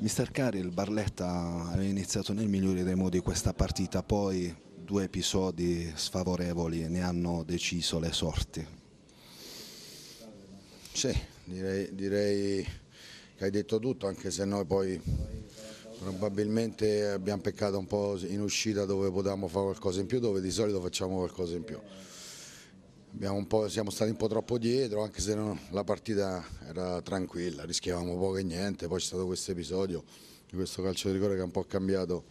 Mister Cari, il Barletta aveva iniziato nel migliore dei modi questa partita, poi due episodi sfavorevoli ne hanno deciso le sorti. Sì, direi, direi che hai detto tutto, anche se noi poi probabilmente abbiamo peccato un po' in uscita dove potevamo fare qualcosa in più, dove di solito facciamo qualcosa in più siamo stati un po' troppo dietro, anche se no, la partita era tranquilla, rischiavamo poco e niente, poi c'è stato questo episodio di questo calcio di rigore che ha un po' cambiato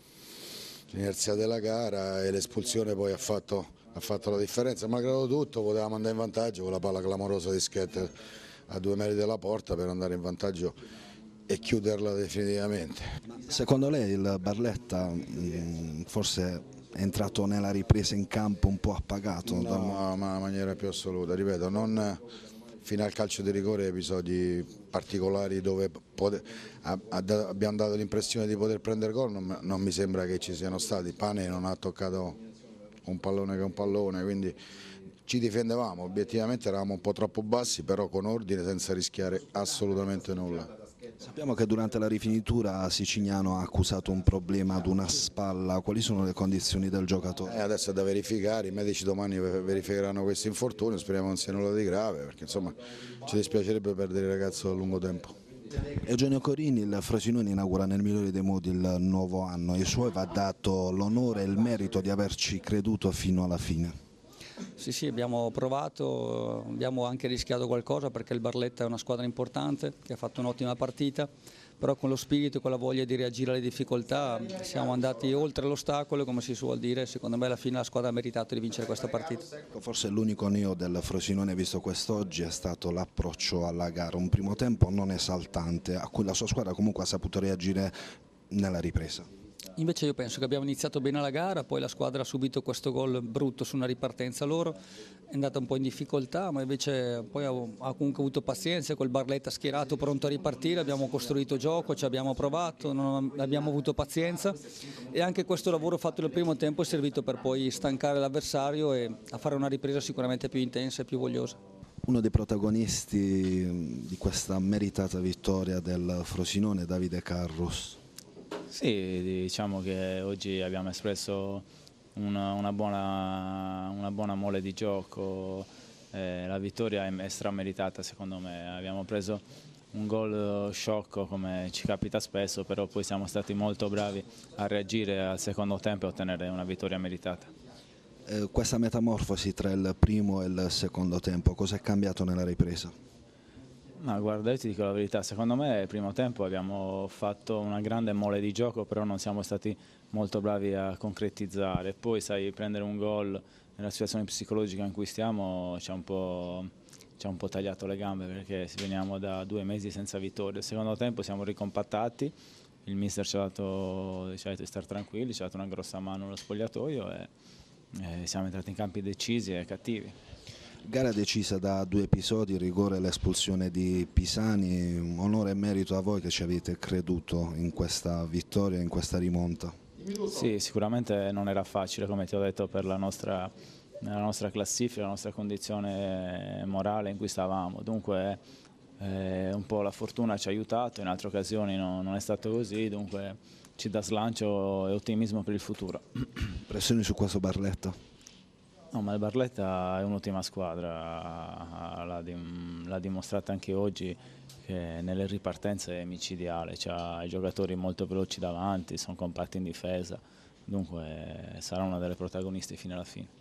l'inerzia della gara e l'espulsione poi ha fatto, ha fatto, la differenza, malgrado tutto potevamo andare in vantaggio con la palla clamorosa di Schetter a due metri della porta per andare in vantaggio e chiuderla definitivamente. Secondo lei il Barletta mm, forse è entrato nella ripresa in campo un po' appagato? No, da... ma in maniera più assoluta, ripeto, non fino al calcio di rigore episodi particolari dove poter, abbiamo dato l'impressione di poter prendere gol, non, non, mi sembra che ci siano stati, Pane non ha toccato un pallone che un pallone, quindi ci difendevamo, obiettivamente eravamo un po' troppo bassi, però con ordine senza rischiare assolutamente nulla. Sappiamo che durante la rifinitura Sicignano ha accusato un problema ad una spalla, quali sono le condizioni del giocatore? Eh, adesso è da verificare, i medici domani verificheranno questo infortunio, speriamo non sia nulla di grave perché insomma ci dispiacerebbe perdere il ragazzo a lungo tempo. Eugenio Corini, il Frosinone inaugura nel migliore dei modi il nuovo anno, i suoi va dato l'onore e il merito di averci creduto fino alla fine. Sì, sì, abbiamo provato, abbiamo anche rischiato qualcosa perché il Barletta è una squadra importante che ha fatto un'ottima partita, però con lo spirito e con la voglia di reagire alle difficoltà siamo andati oltre l'ostacolo, come si suol dire, secondo me alla fine la squadra ha meritato di vincere questa partita. Ecco, forse l'unico neo del Frosinone visto quest'oggi è stato l'approccio alla gara, un primo tempo non esaltante a cui la sua squadra comunque ha saputo reagire nella ripresa. Invece io penso che abbiamo iniziato bene la gara, poi la squadra ha subito questo gol brutto su una ripartenza loro, è andata un po' in difficoltà, ma invece poi ha comunque avuto pazienza, col Barletta schierato pronto a ripartire, abbiamo costruito gioco, ci abbiamo provato, non abbiamo avuto pazienza e anche questo lavoro fatto nel primo tempo è servito per poi stancare l'avversario e a fare una ripresa sicuramente più intensa e più vogliosa. Uno dei protagonisti mm, di questa meritata vittoria del Frosinone, Davide Carros. Sì, diciamo che oggi abbiamo espresso una, una, buona, una buona, mole di gioco, eh, la vittoria è strameritata secondo me, abbiamo preso un gol sciocco come ci capita spesso, però poi siamo stati molto bravi a reagire al secondo tempo e ottenere una vittoria meritata. Eh, questa metamorfosi tra il primo e il secondo tempo, cosa è cambiato nella ripresa? Ma guarda, io ti dico la verità, secondo me il primo tempo abbiamo fatto una grande mole di gioco, però non siamo stati molto bravi a concretizzare. Poi, sai, prendere un gol nella situazione psicologica in cui stiamo ci ha un po', un po tagliato le gambe perché veniamo da due mesi senza vittoria. Il secondo tempo siamo ricompattati, il mister ci ha dato, ci di stare tranquilli, ci ha dato una grossa mano allo spogliatoio e, e eh, siamo entrati in campi decisi e cattivi. Gara decisa da due episodi, rigore e l'espulsione di Pisani, onore e merito a voi che ci avete creduto in questa vittoria, in questa rimonta. Sì, sicuramente non era facile come ti ho detto per la nostra, la nostra classifica, la nostra condizione morale in cui stavamo, dunque eh, un po' la fortuna ci ha aiutato, in altre occasioni no, non è stato così, dunque ci dà slancio e ottimismo per il futuro. Pressioni su questo Barletta? No, ma il Barletta è un'ottima squadra, l'ha, dim dimostrata anche oggi che nelle ripartenze è micidiale, ha i giocatori molto veloci davanti, sono compatti in difesa, dunque sarà una delle protagoniste fino alla fine.